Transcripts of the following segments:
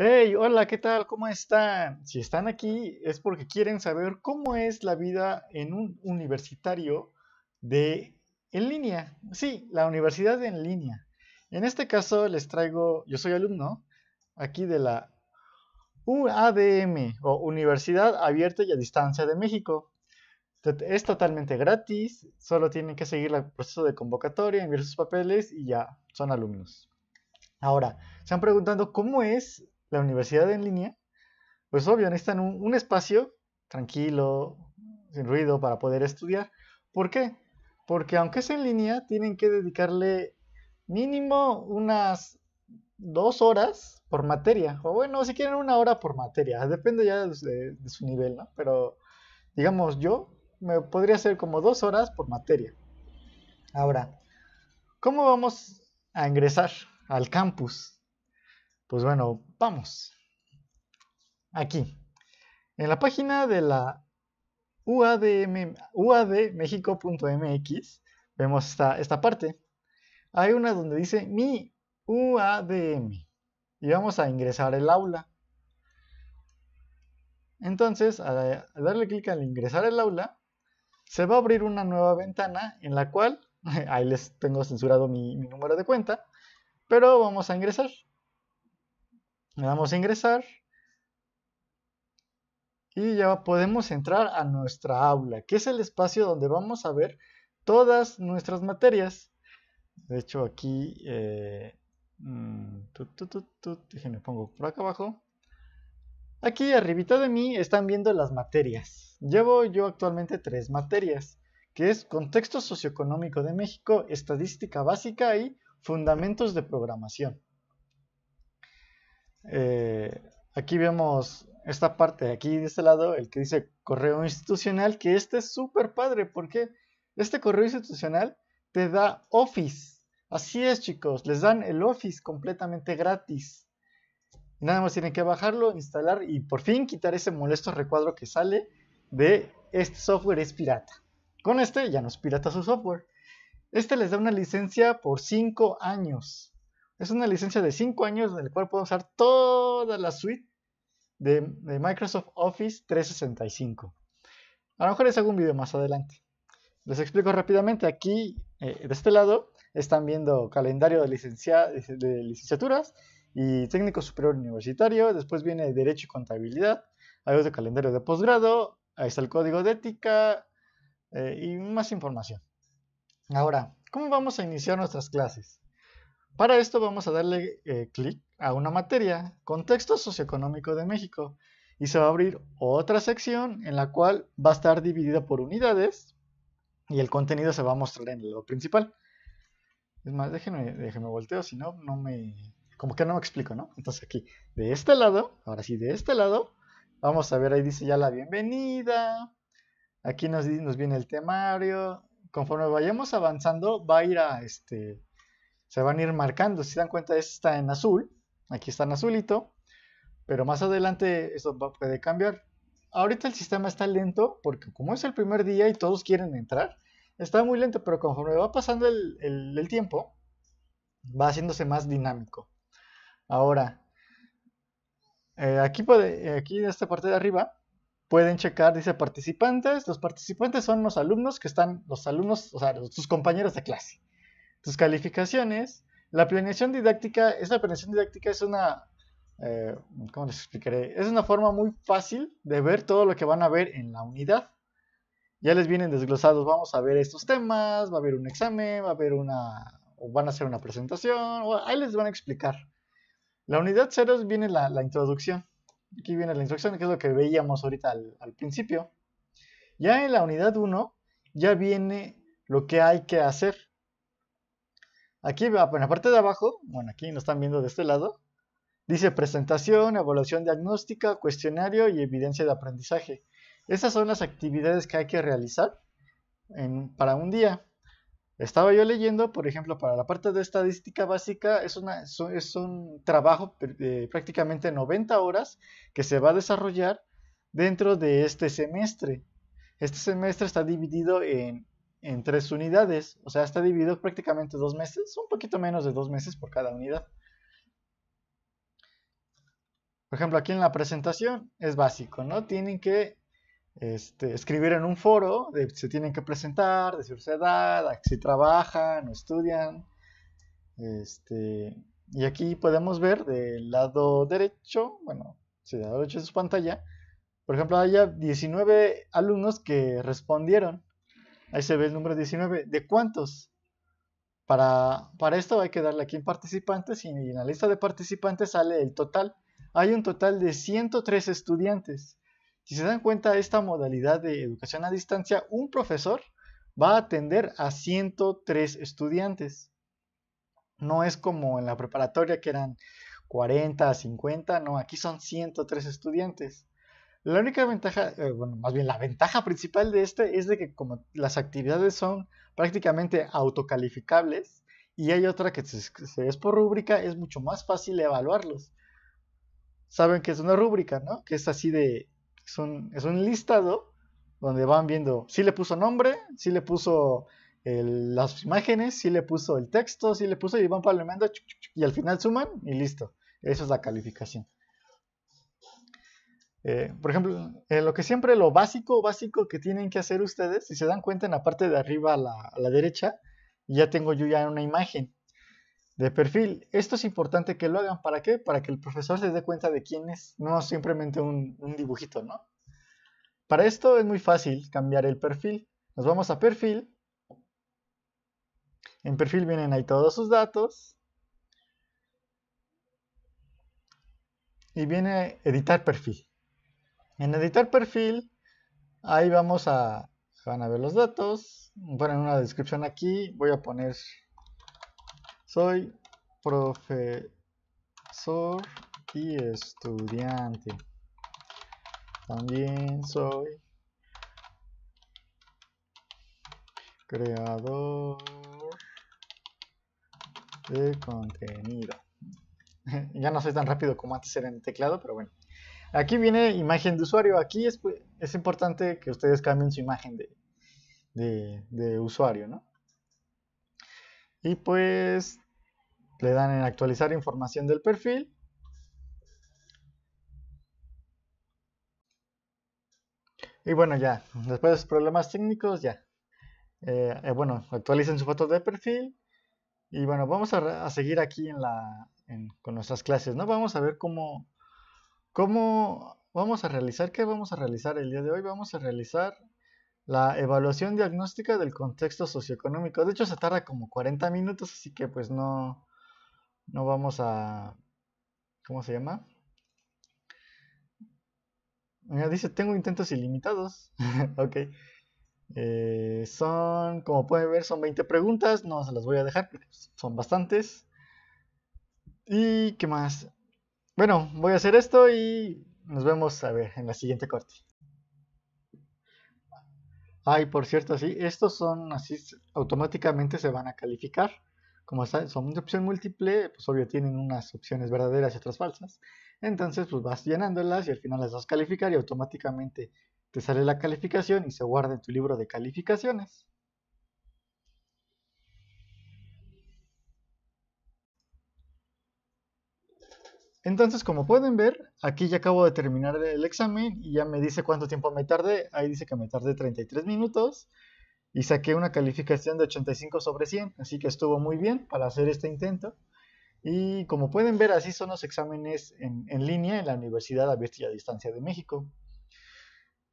Hey, hola, ¿qué tal? ¿Cómo están? Si están aquí es porque quieren saber cómo es la vida en un universitario de en línea. Sí, la universidad en línea. En este caso les traigo, yo soy alumno aquí de la UADM o Universidad Abierta y a Distancia de México. Es totalmente gratis, solo tienen que seguir el proceso de convocatoria, enviar sus papeles y ya son alumnos. Ahora, se han preguntando cómo es la universidad en línea, pues obvio, necesitan un, espacio tranquilo, sin ruido, para poder estudiar. ¿Por qué? Porque aunque es en línea, tienen que dedicarle mínimo unas dos horas por materia, o bueno, si quieren una hora por materia, depende ya de, de su nivel, ¿no? Pero digamos, yo me podría hacer como dos horas por materia. Ahora, ¿cómo vamos a ingresar al campus? Pues bueno, Vamos. Aquí. En la página de la uadmexico.mx vemos esta, parte. Hay una donde dice mi UADM y vamos a ingresar el aula. Entonces, al darle clic al ingresar el aula, se va a abrir una nueva ventana en la cual, ahí les tengo censurado mi número de cuenta, pero vamos a ingresar. Le damos a ingresar. Y ya podemos entrar a nuestra aula, que es el espacio donde vamos a ver todas nuestras materias. De hecho, aquí... Eh, mm, pongo por acá abajo. Aquí arribita de mí están viendo las materias. Llevo yo actualmente tres materias, que es Contexto Socioeconómico de México, Estadística Básica y Fundamentos de Programación. Eh, aquí vemos esta parte, de aquí de este lado, el que dice correo institucional, que este es súper padre porque este correo institucional te da Office. Así es, chicos, les dan el Office completamente gratis. Nada más tienen que bajarlo, instalar y por fin quitar ese molesto recuadro que sale de este software es pirata. Con este ya no es pirata su software. Este les da una licencia por 5 años. Es una licencia de 5 años en la cual puedo usar toda la suite de, Microsoft Office 365. A lo mejor les hago un video más adelante. Les explico rápidamente. Aquí, eh, de este lado, están viendo calendario de, licenciaturas y técnico superior universitario. Después viene Derecho y Contabilidad. Hay otro calendario de posgrado. Ahí está el código de ética eh, y más información. Ahora, ¿cómo vamos a iniciar nuestras clases? Para esto vamos a darle eh, clic a una materia, contexto socioeconómico de México, y se va a abrir otra sección en la cual va a estar dividida por unidades y el contenido se va a mostrar en lo principal. Es más, déjenme, déjenme volteo, si no, no me... Como que no me explico, ¿no? Entonces aquí, de este lado, ahora sí, de este lado, vamos a ver, ahí dice ya la bienvenida, aquí nos, nos viene el temario, conforme vayamos avanzando va a ir a este se van a ir marcando. Si se dan cuenta, este está en azul, aquí está en azulito, pero más adelante eso puede cambiar. Ahorita el sistema está lento porque como es el primer día y todos quieren entrar, está muy lento, pero conforme va pasando el, tiempo, va haciéndose más dinámico. Ahora, eh, aquí, puede, aquí en esta parte de arriba pueden checar, dice participantes. Los participantes son los alumnos que están, los alumnos, o sea, sus compañeros de clase sus calificaciones. La planeación didáctica, esta planeación didáctica es una, eh, ¿cómo les explicaré? Es una forma muy fácil de ver todo lo que van a ver en la unidad. Ya les vienen desglosados, vamos a ver estos temas, va a haber un examen, va a haber una, o van a hacer una presentación, o ahí les van a explicar. La unidad 0 viene la, introducción. Aquí viene la instrucción, que es lo que veíamos ahorita al, al principio. Ya en la unidad 1 ya viene lo que hay que hacer. Aquí en la parte de abajo, bueno, aquí nos están viendo de este lado, dice presentación, evaluación diagnóstica, cuestionario y evidencia de aprendizaje. Esas son las actividades que hay que realizar para un día. Estaba yo leyendo, por ejemplo, para la parte de estadística básica, es, una, es un trabajo de prácticamente 90 horas que se va a desarrollar dentro de este semestre. Este semestre está dividido en en tres unidades. O sea, está dividido prácticamente dos meses, un poquito menos de dos meses por cada unidad. Por ejemplo, aquí en la presentación es básico, ¿no? Tienen que este, escribir en un foro, se tienen que presentar, decir su edad, si trabajan o estudian. Este, y aquí podemos ver del lado derecho, bueno, si del la derecha es su pantalla, por ejemplo, haya 19 alumnos que respondieron Ahí se ve el número 19. ¿De cuántos? Para, esto hay que darle aquí en participantes y en la lista de participantes sale el total. Hay un total de 103 estudiantes. Si se dan cuenta, esta modalidad de educación a distancia, un profesor va a atender a 103 estudiantes. No es como en la preparatoria que eran 40, 50, no, aquí son 103 estudiantes. La única ventaja, eh, bueno, más bien la ventaja principal de este es de que como las actividades son prácticamente autocalificables y hay otra que se, es por rúbrica, es mucho más fácil evaluarlos. Saben que es una rúbrica, ¿no? Que es así de, es un, listado donde van viendo si le puso nombre, si le puso las imágenes, si le puso el texto, si le puso y van y al final suman y listo. esa es la calificación. Eh, por ejemplo, lo que siempre lo básico, básico que tienen que hacer ustedes, si se dan cuenta en la parte de arriba a la, derecha, ya tengo yo ya una imagen de perfil. Esto es importante que lo hagan. ¿Para qué? Para que el profesor se dé cuenta de quién es, no simplemente un, un dibujito, ¿no? Para esto es muy fácil cambiar el perfil. Nos vamos a perfil. En perfil vienen ahí todos sus datos. Y viene editar perfil. En editar perfil, ahí vamos a, van a ver los datos. Bueno, en una descripción aquí voy a poner, soy profesor y estudiante. También soy creador de contenido. ya no soy tan rápido como antes era en el teclado, pero bueno. Aquí viene imagen de usuario. Aquí es, pues, es importante que ustedes cambien su imagen de, usuario, ¿no? Y pues le dan en actualizar información del perfil. Y bueno, ya, después de los problemas técnicos, ya. Eh, eh, bueno, actualicen su foto de perfil. Y bueno, vamos a, seguir aquí en la, con nuestras clases, ¿no? Vamos a ver cómo, ¿Cómo vamos a realizar? ¿Qué vamos a realizar el día de hoy? Vamos a realizar la evaluación diagnóstica del contexto socioeconómico. De hecho, se tarda como 40 minutos, así que pues no, no vamos a... ¿Cómo se llama? Mira, dice, tengo intentos ilimitados. ok. Eh, son, como pueden ver, son 20 preguntas. No se las voy a dejar son bastantes. ¿Y qué más? Bueno, voy a hacer esto y nos vemos a ver en la siguiente corte. Ah, por cierto, sí, estos son así, automáticamente se van a calificar. Como son de opción múltiple, pues obvio tienen unas opciones verdaderas y otras falsas. Entonces, pues vas llenándolas y al final las vas a calificar y automáticamente te sale la calificación y se guarda en tu libro de calificaciones. Entonces, como pueden ver, aquí ya acabo de terminar el examen y ya me dice cuánto tiempo me tardé. Ahí dice que me tardé 33 minutos y saqué una calificación de 85 sobre 100, así que estuvo muy bien para hacer este intento. Y como pueden ver, así son los exámenes en, línea en la Universidad Abierta y a Distancia de México.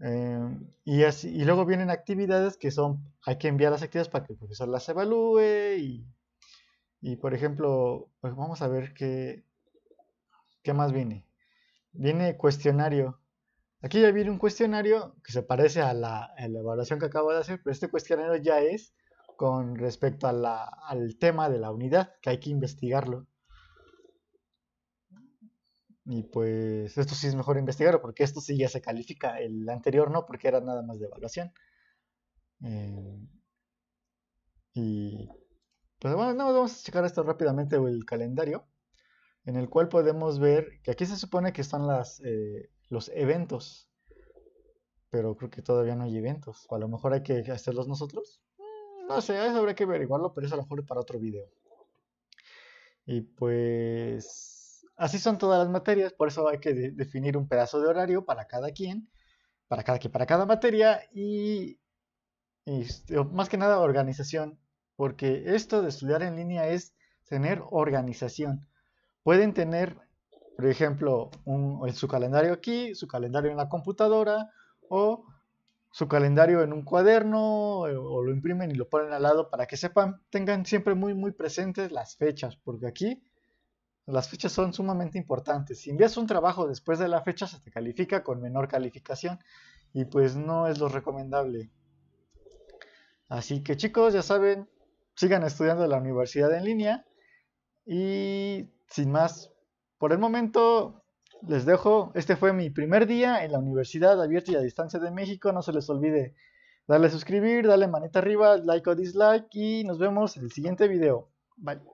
Em, y, luego vienen actividades que son, hay que enviar las actividades para que el profesor las evalúe y, por ejemplo, pues vamos a ver qué, ¿Qué más viene? Viene cuestionario. Aquí ya viene un cuestionario que se parece a la, evaluación que acabo de hacer, pero este cuestionario ya es con respecto al tema de la unidad, que hay que investigarlo. Y pues esto sí es mejor investigarlo, porque esto sí ya se califica, el anterior no, porque era nada más de evaluación. Eh, y pues bueno, no, vamos a checar esto rápidamente, O el calendario en el cual podemos ver que aquí se supone que están las, eh, los eventos, pero creo que todavía no hay eventos. O a lo mejor hay que hacerlos nosotros. Mm, no sé, eso habría que averiguarlo, pero eso a lo mejor para otro video. Y pues así son todas las materias, por eso hay que definir un pedazo de horario para cada quien, para cada quien, para cada materia y este, más que nada organización, porque esto de estudiar en línea es tener organización pueden tener, por ejemplo, un, su calendario aquí, su calendario en la computadora o su calendario en un cuaderno o lo imprimen y lo ponen al lado para que sepan, tengan siempre muy muy presentes las fechas, porque aquí las fechas son sumamente importantes. Si envías un trabajo después de la fecha se te califica con menor calificación y pues no es lo recomendable. Así que chicos, ya saben, sigan estudiando la universidad en línea y sin más, por el momento les dejo. Este fue mi primer día en la Universidad Abierta y a Distancia de México. No se les olvide darle a suscribir, darle manita arriba, like o dislike y nos vemos en el siguiente video. Bye.